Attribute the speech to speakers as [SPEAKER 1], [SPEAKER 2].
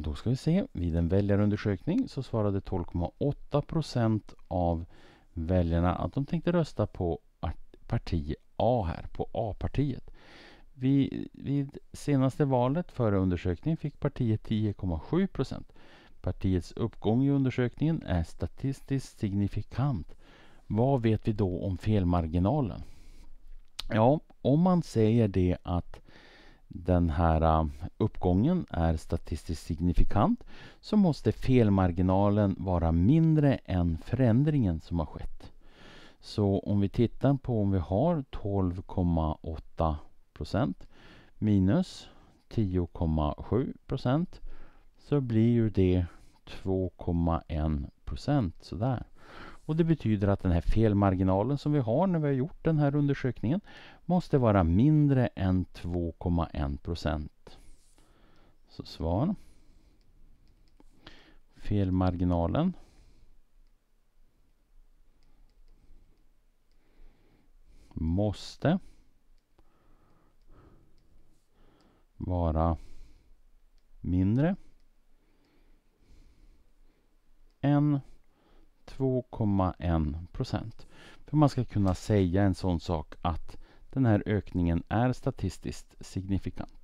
[SPEAKER 1] Då ska vi se. Vid en väljarundersökning så svarade 12,8 procent av väljarna att de tänkte rösta på parti A här, på A-partiet. Vid, vid, senaste valet före undersökningen fick partiet 10,7 procent. Partiets uppgång i undersökningen är statistiskt signifikant. Vad vet vi då om felmarginalen? Ja, om man säger det att den här um, uppgången är statistiskt signifikant så måste felmarginalen vara mindre än förändringen som har skett. Så om vi tittar på om vi har 12,8 minus 10,7 så blir ju det 2,1 sådär. Och det betyder att den här felmarginalen som vi har när vi har gjort den här undersökningen måste vara mindre än 2,1 procent. Så svar. Felmarginalen. Måste vara mindre än 2,1 procent. För man ska kunna säga en sån sak att den här ökningen är statistiskt signifikant.